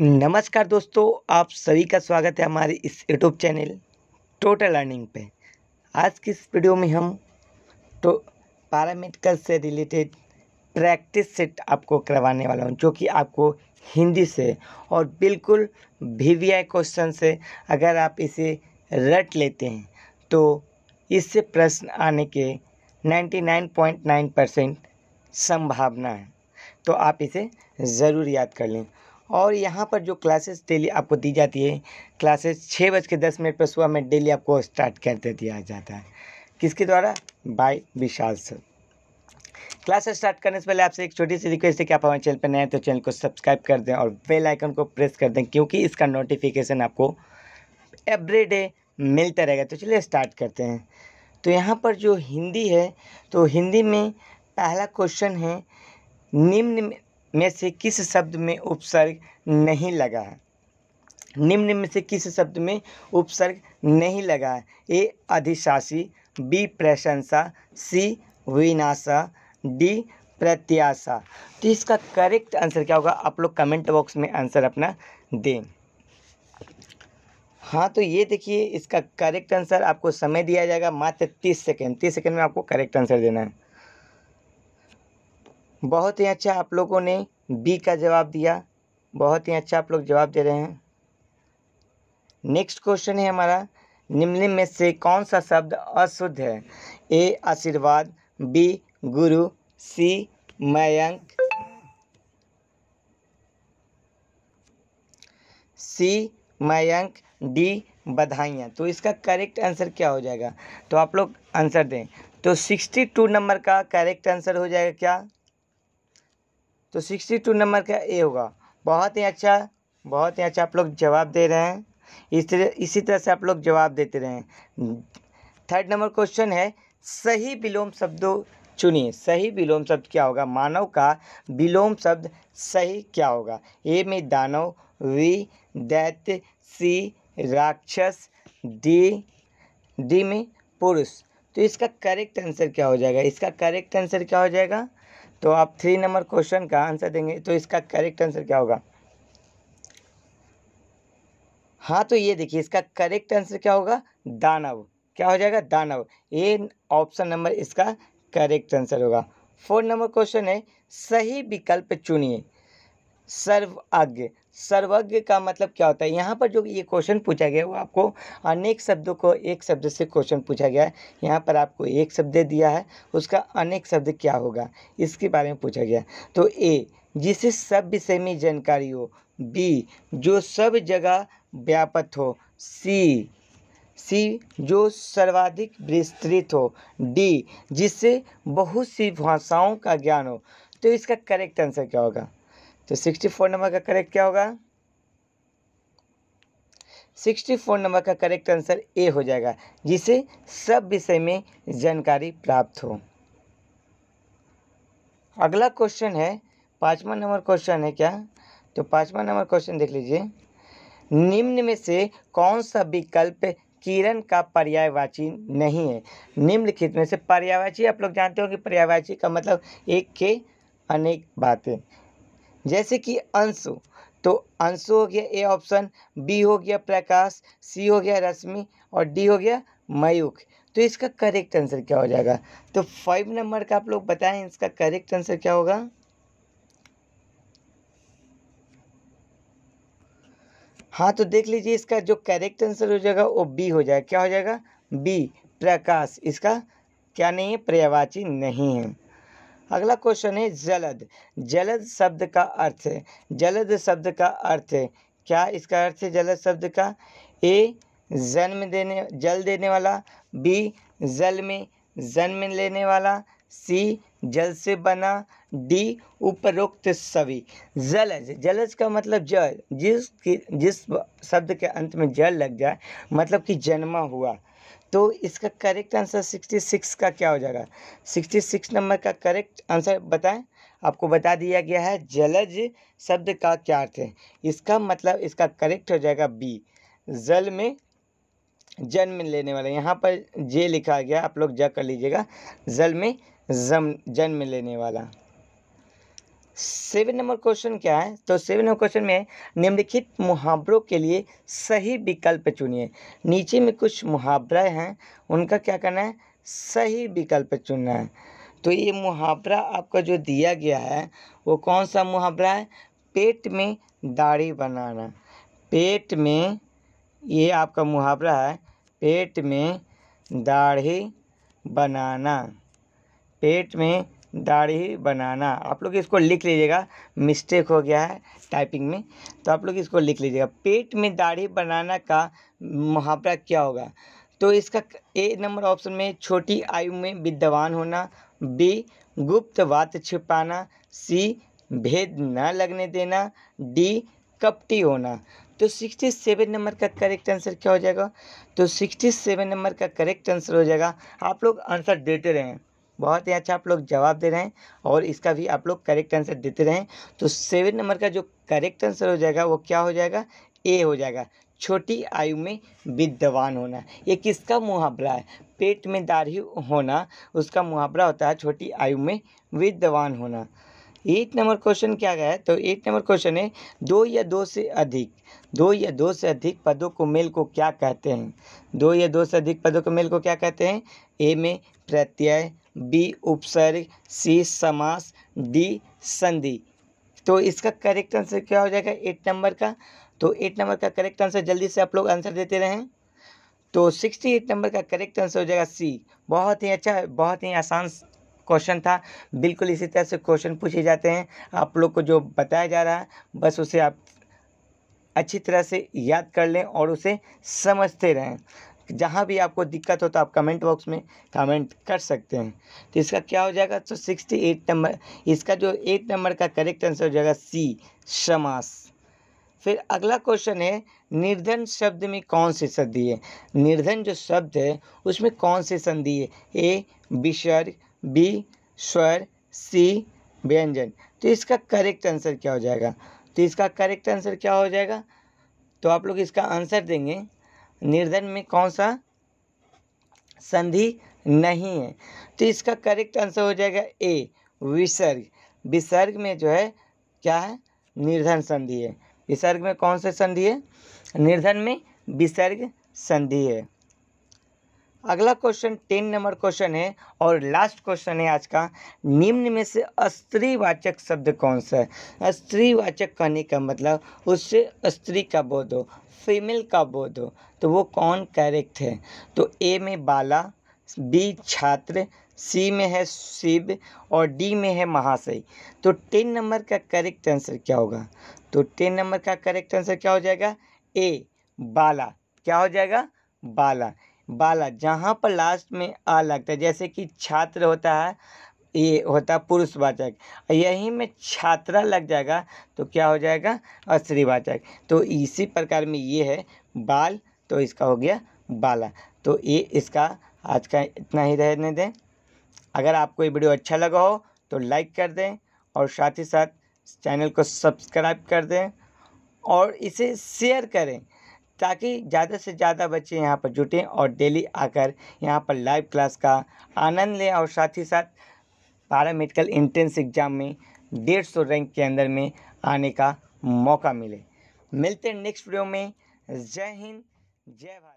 नमस्कार दोस्तों आप सभी का स्वागत है हमारे इस यूट्यूब चैनल टोटल लर्निंग पे आज की इस वीडियो में हम तो पैरामेडिकल से रिलेटेड प्रैक्टिस सेट आपको करवाने वाला हूँ जो कि आपको हिंदी से और बिल्कुल वी वी आई क्वेश्चन से अगर आप इसे रट लेते हैं तो इससे प्रश्न आने के 99.9 परसेंट संभावना है तो आप इसे ज़रूर याद कर लें और यहाँ पर जो क्लासेस डेली आपको दी जाती है क्लासेस छः बज के दस मिनट पर सुबह में डेली आपको स्टार्ट करते दिया जाता है किसके द्वारा by Vishal sir class start करने से पहले आपसे एक छोटी सी रिक्वेस्ट है कि आप हमारे चैनल पर नए हैं तो चैनल को सब्सक्राइब कर दें और बेल आइकन को प्रेस कर दें क्योंकि इसका नोटिफिकेशन आपको एवरीडे मिलता रहेगा तो चलिए स्टार्ट करते हैं तो यहाँ पर जो हिंदी है तो हिंदी में पहला क्वेश्चन है निम्न में से किस शब्द में उपसर्ग नहीं लगा है निम्न में से किस शब्द में उपसर्ग नहीं लगा है ए अधिशासी बी प्रशंसा सी विनाशा डी प्रत्याशा तो इसका करेक्ट आंसर क्या होगा आप लोग कमेंट बॉक्स में आंसर अपना दें हाँ तो ये देखिए इसका करेक्ट आंसर आपको समय दिया जाएगा मात्र तीस सेकेंड तीस सेकेंड में आपको करेक्ट आंसर देना है बहुत ही अच्छा आप लोगों ने बी का जवाब दिया बहुत ही अच्छा आप लोग जवाब दे रहे हैं नेक्स्ट क्वेश्चन है हमारा निम्नलिखित में से कौन सा शब्द अशुद्ध है ए आशीर्वाद बी गुरु सी मयंक सी मयंक डी बधाइयाँ तो इसका करेक्ट आंसर क्या हो जाएगा तो आप लोग आंसर दें तो सिक्सटी टू नंबर का करेक्ट आंसर हो जाएगा क्या तो सिक्सटी टू नंबर का ए होगा बहुत ही अच्छा बहुत ही अच्छा आप लोग जवाब दे रहे हैं इस तरह इसी तरह से आप लोग जवाब देते रहें थर्ड नंबर क्वेश्चन है सही विलोम शब्दों चुनिए सही विलोम शब्द क्या होगा मानव का विलोम शब्द सही क्या होगा ए में दानव वी दैत्य सी राक्षस डी डी में पुरुष तो इसका करेक्ट आंसर क्या हो जाएगा इसका करेक्ट आंसर क्या हो जाएगा तो आप थ्री नंबर क्वेश्चन का आंसर देंगे तो इसका करेक्ट आंसर क्या होगा हाँ तो ये देखिए इसका करेक्ट आंसर क्या होगा दानव क्या हो जाएगा दानव ये ऑप्शन नंबर इसका करेक्ट आंसर होगा फोर नंबर क्वेश्चन है सही विकल्प चुनिए सर्वज्ञ सर्वज्ञ का मतलब क्या होता है यहाँ पर जो ये क्वेश्चन पूछा गया वो आपको अनेक शब्दों को एक शब्द से क्वेश्चन पूछा गया है यहाँ पर आपको एक शब्द दिया है उसका अनेक शब्द क्या होगा इसके बारे में पूछा गया तो ए जिसे सब विषय में जानकारी हो बी जो सब जगह व्यापक हो सी सी जो सर्वाधिक विस्तृत हो डी जिससे बहुत सी भाषाओं का ज्ञान हो तो इसका करेक्ट आंसर क्या होगा तो सिक्सटी फोर नंबर का करेक्ट क्या होगा सिक्सटी फोर नंबर का करेक्ट आंसर ए हो जाएगा जिसे सब विषय में जानकारी प्राप्त हो अगला क्वेश्चन है पाँचवा नंबर क्वेश्चन है क्या तो पाँचवा नंबर क्वेश्चन देख लीजिए निम्न में से कौन सा विकल्प किरण का पर्यायवाची नहीं है निम्नलिखित में से पर्यायवाची आप लोग जानते हो कि पर्यायवाची का मतलब एक के अनेक बातें जैसे कि अंशु तो अंशु हो गया ए ऑप्शन बी हो गया प्रकाश सी हो गया रश्मि और डी हो गया मयूख तो इसका करेक्ट आंसर क्या हो जाएगा तो फाइव नंबर का आप लोग बताएं इसका करेक्ट आंसर क्या होगा हाँ तो देख लीजिए इसका जो करेक्ट आंसर हो जाएगा वो बी हो जाएगा क्या हो जाएगा बी प्रकाश इसका क्या नहीं है पर्यावाची नहीं है अगला क्वेश्चन है जलद जलद शब्द का अर्थ है जलद शब्द का अर्थ है क्या इसका अर्थ है जलद शब्द का ए जन्म देने जल देने वाला बी जल में जन्म लेने वाला सी जल से बना डी उपरोक्त सभी जलज जलज का मतलब जल जिस जिस शब्द के अंत में जल लग जाए मतलब कि जन्मा हुआ तो इसका करेक्ट आंसर सिक्सटी सिक्स का क्या हो जाएगा सिक्सटी सिक्स नंबर का करेक्ट आंसर बताएं आपको बता दिया गया है जलज शब्द का क्या अर्थ है इसका मतलब इसका करेक्ट हो जाएगा बी जल में जन्म लेने वाला यहाँ पर जे लिखा गया आप लोग ज कर लीजिएगा जल में जम जन्म लेने वाला सेवन नंबर क्वेश्चन क्या है तो सेवन नंबर क्वेश्चन में निम्नलिखित मुहावरों के लिए सही विकल्प चुनिए नीचे में कुछ मुहावरे हैं उनका क्या करना है सही विकल्प चुनना है तो ये मुहावरा आपका जो दिया गया है वो कौन सा मुहावरा है पेट में दाढ़ी बनाना पेट में ये आपका मुहावरा है पेट में दाढ़ी बनाना पेट में दाढ़ी बनाना आप लोग इसको लिख लीजिएगा मिस्टेक हो गया है टाइपिंग में तो आप लोग इसको लिख लीजिएगा पेट में दाढ़ी बनाना का मुहावरा क्या होगा तो इसका ए नंबर ऑप्शन में छोटी आयु में विद्यवान होना बी गुप्त बात छिपाना सी भेद न लगने देना डी कपटी होना तो सिक्सटी सेवन नंबर का करेक्ट आंसर क्या हो जाएगा तो सिक्सटी सेवन नंबर का करेक्ट आंसर हो जाएगा आप लोग आंसर देते रहें बहुत ही अच्छा आप लोग जवाब दे रहे हैं और इसका भी आप लोग करेक्ट आंसर देते रहें तो सेवन नंबर का जो करेक्ट आंसर हो जाएगा वो क्या हो जाएगा ए हो जाएगा छोटी आयु में विद्यवान होना ये किसका मुहावरा है पेट में दाढ़ी होना उसका मुहावरा होता है छोटी आयु में विद्यवान होना एट नंबर क्वेश्चन क्या गया है तो एट नंबर क्वेश्चन है दो या दो से अधिक दो या दो से अधिक पदों को मेल को क्या कहते हैं दो या दो से अधिक पदों को मेल को क्या कहते हैं ए में प्रत्यय बी उपसर्ग सी समास डी संधि तो इसका करेक्ट आंसर क्या हो जाएगा एट नंबर का तो एट नंबर का करेक्ट आंसर जल्दी से आप लोग आंसर देते रहें तो सिक्सटी एट नंबर का करेक्ट आंसर हो जाएगा सी बहुत ही अच्छा बहुत ही आसान क्वेश्चन था बिल्कुल इसी तरह से क्वेश्चन पूछे जाते हैं आप लोग को जो बताया जा रहा है बस उसे आप अच्छी तरह से याद कर लें और उसे समझते रहें जहाँ भी आपको दिक्कत हो तो आप कमेंट बॉक्स में कमेंट कर सकते हैं तो इसका क्या हो जाएगा तो सिक्सटी एट नंबर इसका जो एट नंबर का करेक्ट आंसर हो जाएगा सी समास फिर अगला क्वेश्चन है निर्धन शब्द में कौन सी संधि है निर्धन जो शब्द है उसमें कौन सी संधि है ए विसर्ग बी स्वर सी व्यंजन तो इसका करेक्ट आंसर क्या हो जाएगा तो इसका करेक्ट आंसर क्या हो जाएगा तो आप लोग इसका आंसर देंगे निर्धन में कौन सा संधि नहीं है तो इसका करेक्ट आंसर हो जाएगा ए विसर्ग विसर्ग में जो है क्या है निर्धन संधि है विसर्ग में कौन सा संधि है निर्धन में विसर्ग संधि है अगला क्वेश्चन टेन नंबर क्वेश्चन है और लास्ट क्वेश्चन है आज का निम्न में से स्त्रीवाचक शब्द कौन सा है स्त्रीवाचक कहने का मतलब उससे स्त्री का बोध हो फीमेल का बोध हो तो वो कौन कैरेक्ट है तो ए में बाला बी छात्र सी में है शिव और डी में है महाशय तो टेन नंबर का करेक्ट आंसर क्या होगा तो टेन नंबर का करेक्ट आंसर क्या हो जाएगा ए बाला क्या हो जाएगा बाला बालक जहाँ पर लास्ट में आ लगता है जैसे कि छात्र होता है ये होता है पुरुषवाचक यहीं में छात्रा लग जाएगा तो क्या हो जाएगा स्त्रीवाचक तो इसी प्रकार में ये है बाल तो इसका हो गया बाला तो ये इसका आज का इतना ही रहने दें अगर आपको ये वीडियो अच्छा लगा हो तो लाइक कर दें और साथ ही साथ चैनल को सब्सक्राइब कर दें और इसे शेयर करें ताकि ज़्यादा से ज़्यादा बच्चे यहाँ पर जुटें और डेली आकर यहाँ पर लाइव क्लास का आनंद लें और साथ ही साथ पारा मेडिकल इंट्रेंस एग्ज़ाम में डेढ़ सौ रैंक के अंदर में आने का मौका मिले मिलते हैं नेक्स्ट वीडियो में जय हिंद जय भारत